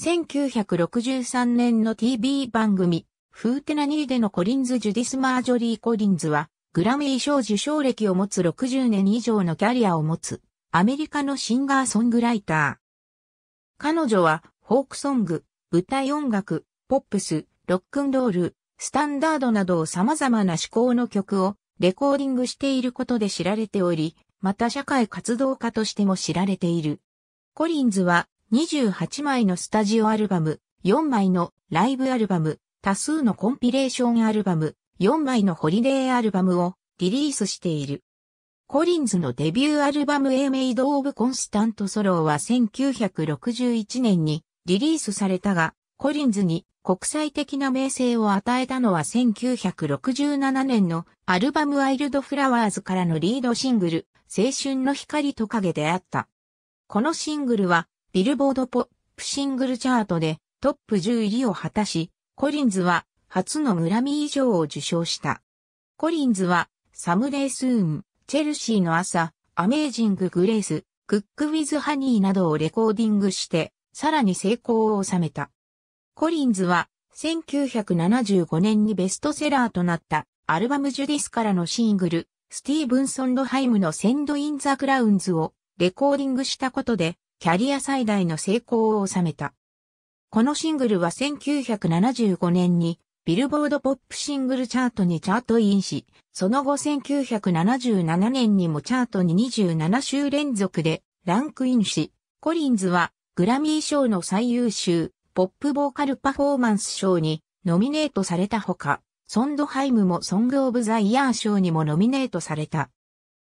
1963年の TV 番組、フーテナニーでのコリンズ・ジュディス・マージョリー・コリンズは、グラミー賞受賞歴を持つ60年以上のキャリアを持つ、アメリカのシンガーソングライター。彼女は、フォークソング、舞台音楽、ポップス、ロックンロール、スタンダードなど様々な思考の曲をレコーディングしていることで知られており、また社会活動家としても知られている。コリンズは28枚のスタジオアルバム、4枚のライブアルバム、多数のコンピレーションアルバム、4枚のホリデーアルバムをリリースしている。コリンズのデビューアルバム A Made of Constant Sorrow は1961年にリリースされたが、コリンズに国際的な名声を与えたのは1967年のアルバムワイルドフラワーズからのリードシングル、青春の光と影であった。このシングルはビルボードポップシングルチャートでトップ10入りを果たし、コリンズは初のグラミー賞を受賞した。コリンズはサムデイスーン、チェルシーの朝、アメージング・グレース、クック・ウィズ・ハニーなどをレコーディングして、さらに成功を収めた。コリンズは1975年にベストセラーとなったアルバムジュディスからのシングル、スティーブンソン・ドハイムのセンド・イン・ザ・クラウンズをレコーディングしたことでキャリア最大の成功を収めた。このシングルは1975年にビルボードポップシングルチャートにチャートインし、その後1977年にもチャートに27週連続でランクインし、コリンズはグラミー賞の最優秀ポップボーカルパフォーマンス賞にノミネートされたほか、ソンドハイムもソングオブザイヤー賞にもノミネートされた。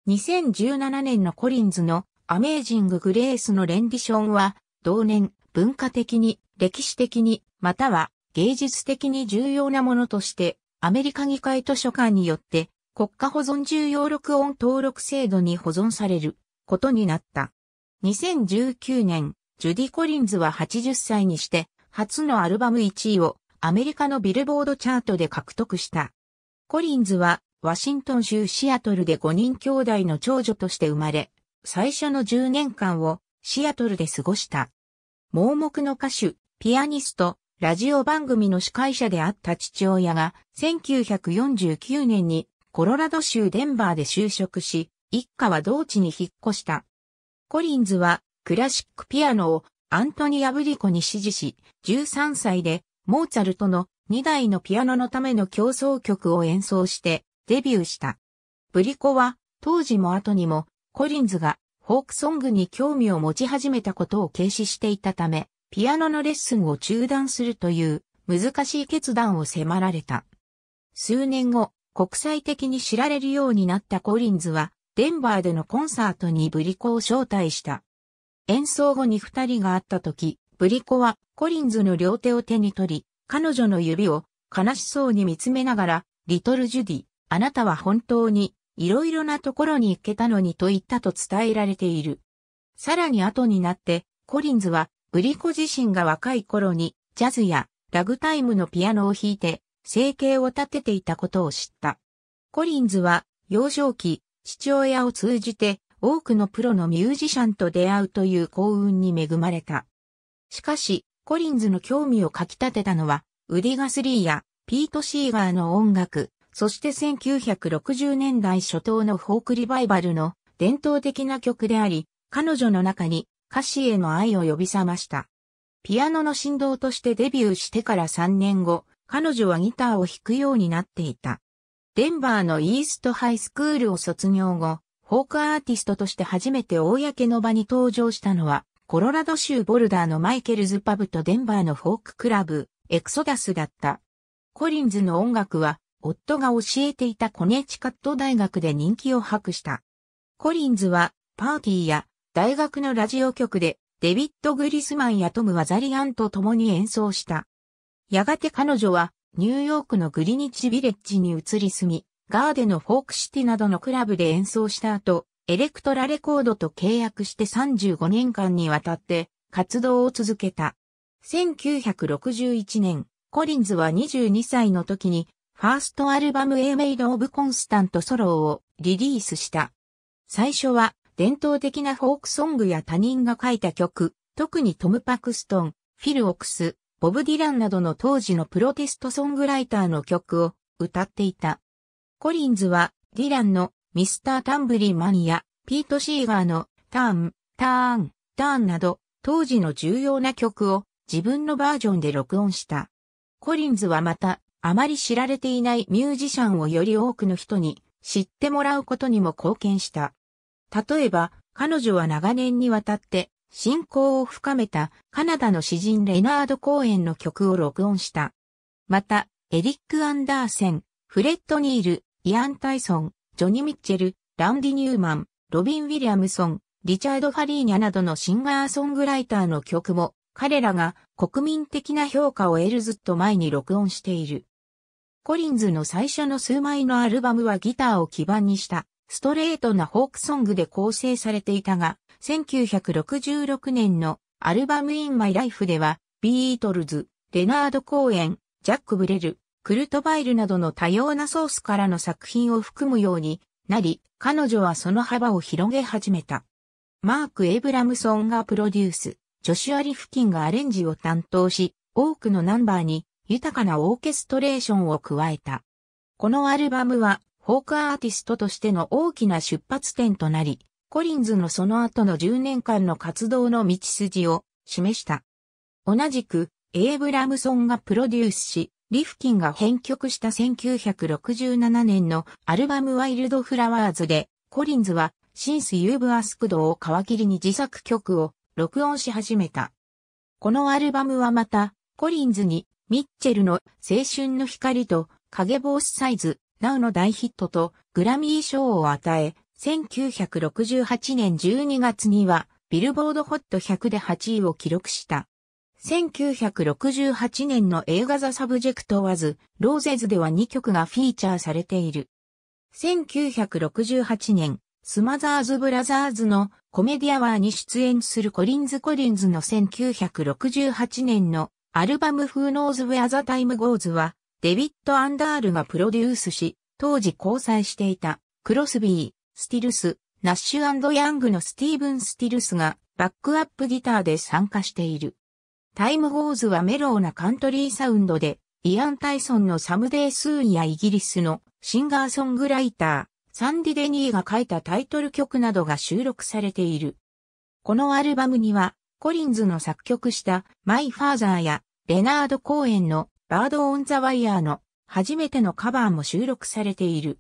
2017年のコリンズのアメージング・グレースのレンディションは、同年、文化的に、歴史的に、または芸術的に重要なものとして、アメリカ議会図書館によって、国家保存重要録音登録制度に保存されることになった。2019年、ジュディ・コリンズは80歳にして、初のアルバム1位をアメリカのビルボードチャートで獲得した。コリンズはワシントン州シアトルで5人兄弟の長女として生まれ、最初の10年間をシアトルで過ごした。盲目の歌手、ピアニスト、ラジオ番組の司会者であった父親が1949年にコロラド州デンバーで就職し、一家は同地に引っ越した。コリンズはクラシックピアノをアントニア・ブリコに指示し、13歳でモーツァルトの2台のピアノのための競争曲を演奏してデビューした。ブリコは当時も後にもコリンズがフォークソングに興味を持ち始めたことを軽視していたため、ピアノのレッスンを中断するという難しい決断を迫られた。数年後、国際的に知られるようになったコリンズは、デンバーでのコンサートにブリコを招待した。演奏後に二人が会った時、ブリコはコリンズの両手を手に取り、彼女の指を悲しそうに見つめながら、リトルジュディ、あなたは本当にいろいろなところに行けたのにと言ったと伝えられている。さらに後になって、コリンズは、売リコ自身が若い頃に、ジャズやラグタイムのピアノを弾いて、生計を立てていたことを知った。コリンズは、幼少期、父親を通じて、多くのプロのミュージシャンと出会うという幸運に恵まれた。しかし、コリンズの興味をかき立てたのは、ウディガスリーやピート・シーガーの音楽、そして1960年代初頭のフォークリバイバルの伝統的な曲であり、彼女の中に歌詞への愛を呼び覚ました。ピアノの振動としてデビューしてから3年後、彼女はギターを弾くようになっていた。デンバーのイーストハイスクールを卒業後、フォークアーティストとして初めて公の場に登場したのは、コロラド州ボルダーのマイケルズパブとデンバーのフォーククラブ、エクソダスだった。コリンズの音楽は夫が教えていたコネチカット大学で人気を博した。コリンズは、パーティーや、大学のラジオ局で、デビッド・グリスマンやトム・ワザリアンと共に演奏した。やがて彼女は、ニューヨークのグリニッチ・ビレッジに移り住み、ガーデのフォークシティなどのクラブで演奏した後、エレクトラレコードと契約して35年間にわたって活動を続けた。1961年、コリンズは22歳の時にファーストアルバム A Made of Constant Sorrow をリリースした。最初は伝統的なフォークソングや他人が書いた曲、特にトム・パクストン、フィル・オクス、ボブ・ディランなどの当時のプロテストソングライターの曲を歌っていた。コリンズはディランのミスター・タンブリマンやピート・シーガーのターン、ターン、ターンなど当時の重要な曲を自分のバージョンで録音した。コリンズはまたあまり知られていないミュージシャンをより多くの人に知ってもらうことにも貢献した。例えば、彼女は長年にわたって信仰を深めたカナダの詩人レナード・コーエンの曲を録音した。また、エリック・アンダーセン、フレッド・ニール、イアン・タイソン、ジョニー・ミッチェル、ランディ・ニューマン、ロビン・ウィリアムソン、リチャード・ファリーニャなどのシンガーソングライターの曲も彼らが国民的な評価を得るずっと前に録音している。コリンズの最初の数枚のアルバムはギターを基盤にしたストレートなフォークソングで構成されていたが、1966年のアルバムインマイライフでは、ビートルズ、レナード・コーエン、ジャック・ブレル、クルトバイルなどの多様なソースからの作品を含むようになり、彼女はその幅を広げ始めた。マーク・エブラムソンがプロデュース、ジョシュア・リフキンがアレンジを担当し、多くのナンバーに豊かなオーケストレーションを加えた。このアルバムは、フォークアーティストとしての大きな出発点となり、コリンズのその後の10年間の活動の道筋を示した。同じく、エイブラムソンがプロデュースし、リフキンが編曲した1967年のアルバムワイルドフラワーズで、コリンズは、シンス・ユーブ・アスクドを皮切りに自作曲を録音し始めた。このアルバムはまた、コリンズにミッチェルの青春の光と影帽子サイズ、ナウの大ヒットとグラミー賞を与え、1968年12月にはビルボードホット100で8位を記録した。1968年の映画ザ・サブジェクト・ワズ・ローゼズでは2曲がフィーチャーされている。1968年、スマザーズ・ブラザーズのコメディアワーに出演するコリンズ・コリンズの1968年のアルバム Who Knows Where the Time Goes は、デビッド・アンダールがプロデュースし、当時交際していた、クロスビー、スティルス、ナッシュヤングのスティーブン・スティルスが、バックアップギターで参加している。タイムゴーズはメローなカントリーサウンドで、イアン・タイソンのサムデー・スーンやイギリスのシンガーソングライター、サンディ・デニーが書いたタイトル曲などが収録されている。このアルバムには、コリンズの作曲したマイ・ファーザーやレナード・コーエンのバード・オン・ザ・ワイヤーの初めてのカバーも収録されている。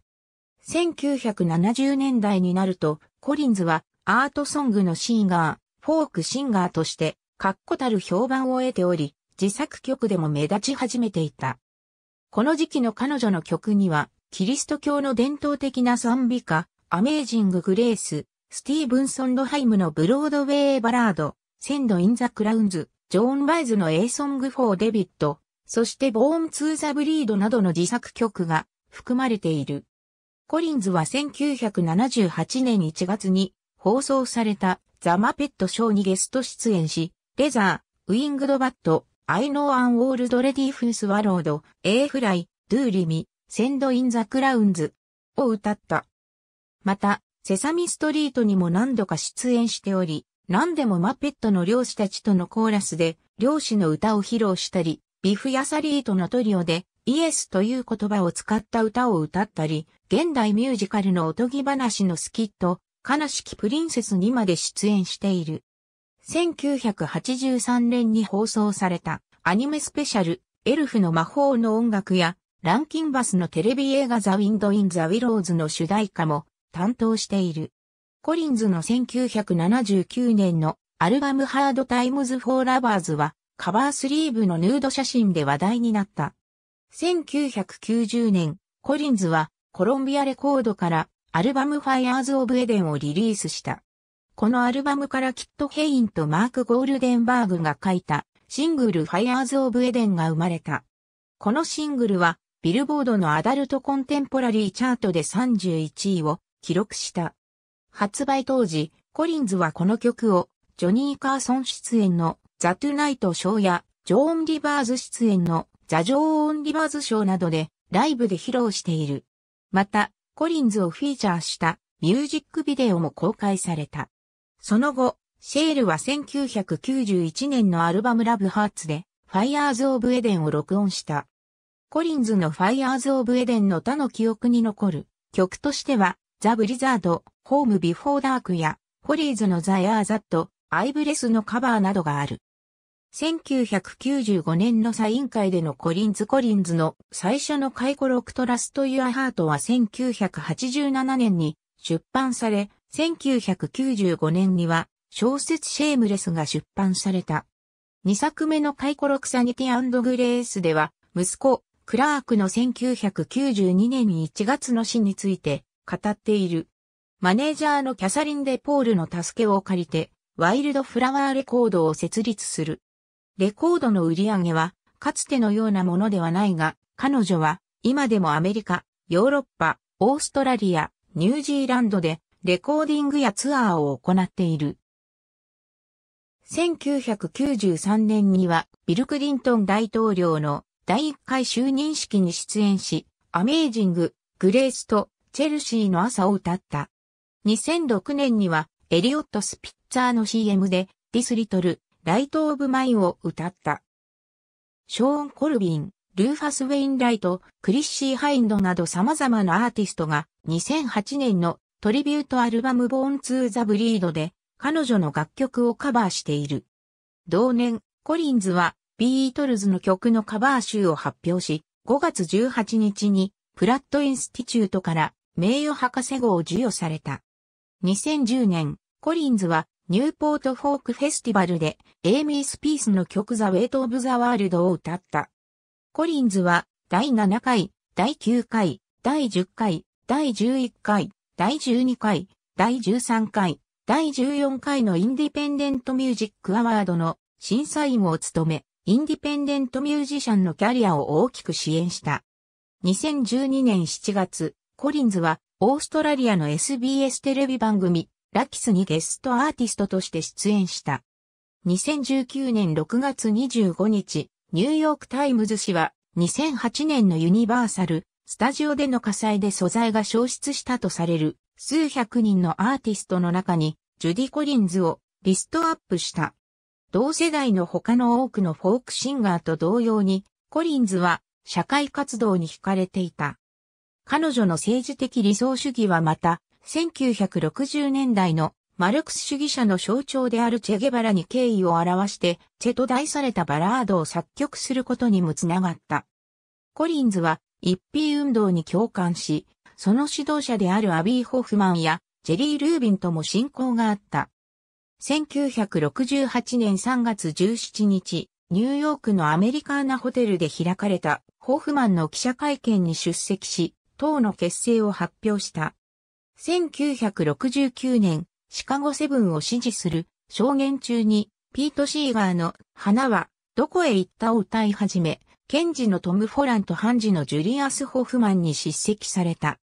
1970年代になると、コリンズはアートソングのシンガー、フォークシンガーとして、確固たる評判を得ており、自作曲でも目立ち始めていた。この時期の彼女の曲には、キリスト教の伝統的な賛美歌、アメージング・グレース、スティーブンソン・ドハイムのブロードウェイバラード、センド・インザクラウンズ、ジョーン・バイズのエイソング・フォー・デビット、そしてボーン・ツー・ザ・ブリードなどの自作曲が含まれている。コリンズは1978年1月に放送されたザ・マペットショーにゲスト出演し、レザー、ウィングド・バット、アイノー・アン・オールド・レディ・フース・ワロード、エー・フライ、ドゥー・リミ、センド・イン・ザ・クラウンズを歌った。また、セサミストリートにも何度か出演しており、何でもマペットの漁師たちとのコーラスで、漁師の歌を披露したり、ビフやサリーとのトリオで、イエスという言葉を使った歌を歌ったり、現代ミュージカルのおとぎ話のスキット、悲しきプリンセスにまで出演している。1983年に放送されたアニメスペシャル、エルフの魔法の音楽や、ランキンバスのテレビ映画ザ・ウィンド・イン・ザ・ウィローズの主題歌も担当している。コリンズの1979年のアルバムハードタイムズ・フォー・ラバーズはカバースリーブのヌード写真で話題になった。1990年、コリンズはコロンビアレコードからアルバムファイアーズ・オブ・エデンをリリースした。このアルバムからキット・ヘインとマーク・ゴールデンバーグが書いたシングルファイアーズ・オブ・エデンが生まれた。このシングルはビルボードのアダルトコンテンポラリーチャートで31位を記録した。発売当時、コリンズはこの曲を、ジョニー・カーソン出演のザ・トゥナイト・ショーや、ジョーン・リバーズ出演のザ・ジョーン・リバーズショーなどで、ライブで披露している。また、コリンズをフィーチャーしたミュージックビデオも公開された。その後、シェールは1991年のアルバムラブハーツで、ファイアーズ・オブ・エデンを録音した。コリンズのファイアーズ・オブ・エデンの他の記憶に残る曲としては、ザ・ブリザード、ホーム・ビフォー・ダークや、ホリーズのザ・ヤー・ザット、アイブレスのカバーなどがある。1995年のサイン会でのコリンズ・コリンズの最初の回顧録トラスト・ユア・ハートは1987年に出版され、1995年には小説シェームレスが出版された。2作目の回顧録サニティグレースでは、息子、クラークの1992年1月の死について語っている。マネージャーのキャサリン・デ・ポールの助けを借りて、ワイルドフラワーレコードを設立する。レコードの売り上げは、かつてのようなものではないが、彼女は、今でもアメリカ、ヨーロッパ、オーストラリア、ニュージーランドで、レコーディングやツアーを行っている。1993年には、ビル・クリントン大統領の第1回就任式に出演し、アメージング、グレースとチェルシーの朝を歌った。2006年には、エリオット・スピッツァーの CM で、ディス・リトル、ライト・オブ・マイを歌った。ショーン・コルビン、ルーファス・ウェインライト、クリッシー・ハインドなど様々なアーティストが2008年のトリビュートアルバムボーン・ツー・ザ・ブリードで彼女の楽曲をカバーしている。同年、コリンズはビートルズの曲のカバー集を発表し、5月18日にプラット・インスティチュートから名誉博士号を授与された。2010年、コリンズはニューポートフォークフェスティバルでエイミー・スピースの曲ザ・ウェイト・オブ・ザ・ワールドを歌った。コリンズは第7回、第9回、第10回、第11回、第12回、第13回、第14回のインディペンデントミュージックアワードの審査員を務め、インディペンデントミュージシャンのキャリアを大きく支援した。2012年7月、コリンズは、オーストラリアの SBS テレビ番組、ラキスにゲストアーティストとして出演した。2019年6月25日、ニューヨークタイムズ紙は、2008年のユニバーサル、スタジオでの火災で素材が消失したとされる、数百人のアーティストの中に、ジュディ・コリンズをリストアップした。同世代の他の多くのフォークシンガーと同様に、コリンズは社会活動に惹かれていた。彼女の政治的理想主義はまた、1960年代のマルクス主義者の象徴であるチェゲバラに敬意を表して、チェと題されたバラードを作曲することにもつながった。コリンズは、一品運動に共感し、その指導者であるアビー・ホフマンやジェリー・ルービンとも親交があった。1968年3月17日、ニューヨークのアメリカーナホテルで開かれたホフマンの記者会見に出席し、党の結成を発表した。1969年、シカゴセブンを支持する証言中に、ピート・シーガーの花はどこへ行ったを歌い始め、ケンジのトム・フォランとハンジのジュリアス・ホフマンに叱責された。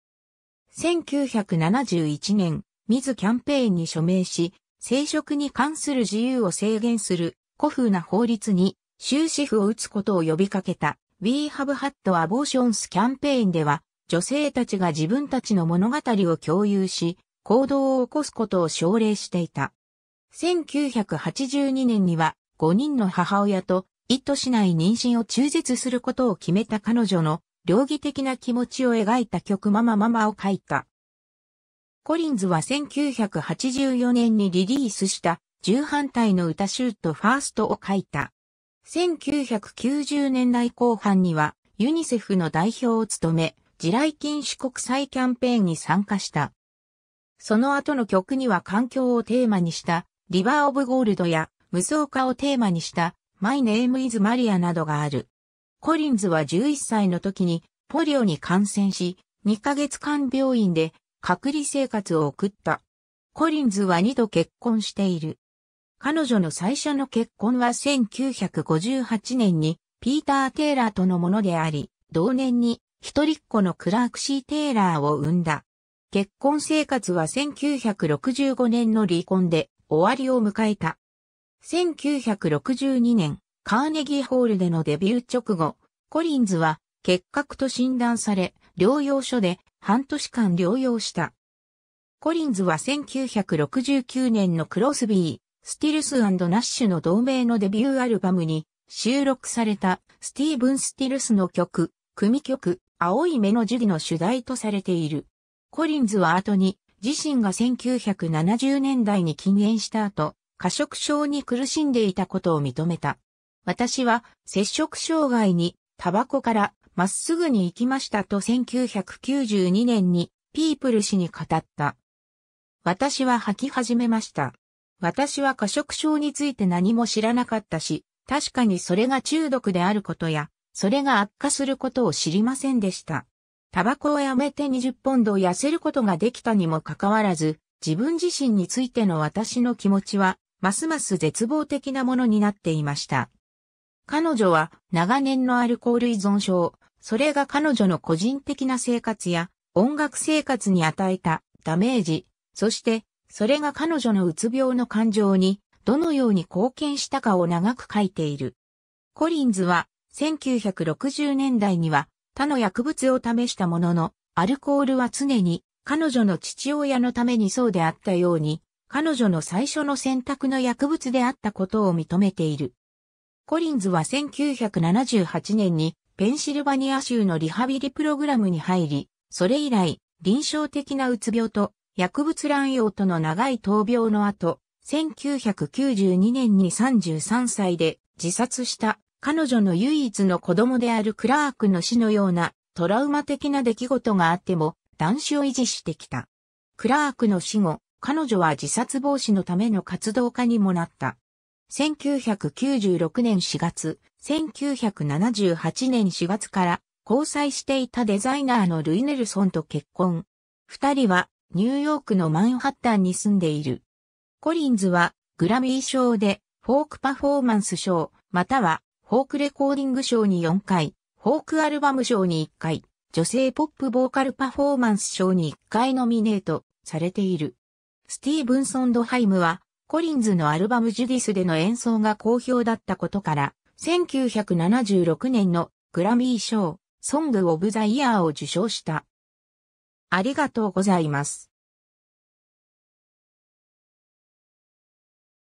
1971年、ミズキャンペーンに署名し、生殖に関する自由を制限する古風な法律に終止符を打つことを呼びかけた We Have Had Abortions キャンペーンでは女性たちが自分たちの物語を共有し、行動を起こすことを奨励していた。1982年には5人の母親と一都市内妊娠を中絶することを決めた彼女の両義的な気持ちを描いた曲ママママを書いた。コリンズは1984年にリリースした重反対の歌シュートファーストを書いた。1990年代後半にはユニセフの代表を務め、地雷禁止国際キャンペーンに参加した。その後の曲には環境をテーマにした、リバー・オブ・ゴールドや、無双化をテーマにした、マイ・ネーム・イズ・マリアなどがある。コリンズは11歳の時に、ポリオに感染し、2ヶ月間病院で隔離生活を送った。コリンズは2度結婚している。彼女の最初の結婚は1958年にピーター・テイラーとのものであり、同年に一人っ子のクラークシー・テイラーを生んだ。結婚生活は1965年の離婚で終わりを迎えた。1962年、カーネギーホールでのデビュー直後、コリンズは結核と診断され、療養所で半年間療養した。コリンズは1969年のクロスビー、スティルスナッシュの同名のデビューアルバムに収録されたスティーブン・スティルスの曲、組曲、青い目の授業の主題とされている。コリンズは後に、自身が1970年代に禁煙した後、過食症に苦しんでいたことを認めた。私は、接触障害に、タバコからまっすぐに行きましたと1992年にピープル氏に語った。私は吐き始めました。私は過食症について何も知らなかったし、確かにそれが中毒であることや、それが悪化することを知りませんでした。タバコをやめて20ポンド痩せることができたにもかかわらず、自分自身についての私の気持ちは、ますます絶望的なものになっていました。彼女は長年のアルコール依存症、それが彼女の個人的な生活や音楽生活に与えたダメージ、そしてそれが彼女のうつ病の感情にどのように貢献したかを長く書いている。コリンズは1960年代には他の薬物を試したものの、アルコールは常に彼女の父親のためにそうであったように、彼女の最初の選択の薬物であったことを認めている。コリンズは1978年にペンシルバニア州のリハビリプログラムに入り、それ以来、臨床的なうつ病と薬物乱用との長い闘病の後、1992年に33歳で自殺した彼女の唯一の子供であるクラークの死のようなトラウマ的な出来事があっても男子を維持してきた。クラークの死後、彼女は自殺防止のための活動家にもなった。1996年4月、1978年4月から交際していたデザイナーのルイ・ネルソンと結婚。二人はニューヨークのマンハッタンに住んでいる。コリンズはグラミー賞でフォークパフォーマンス賞、またはフォークレコーディング賞に4回、フォークアルバム賞に1回、女性ポップボーカルパフォーマンス賞に1回ノミネートされている。スティーブンソン・ドハイムは、コリンズのアルバムジュディスでの演奏が好評だったことから、1976年のグラミー賞、ソング・オブ・ザ・イヤーを受賞した。ありがとうございます。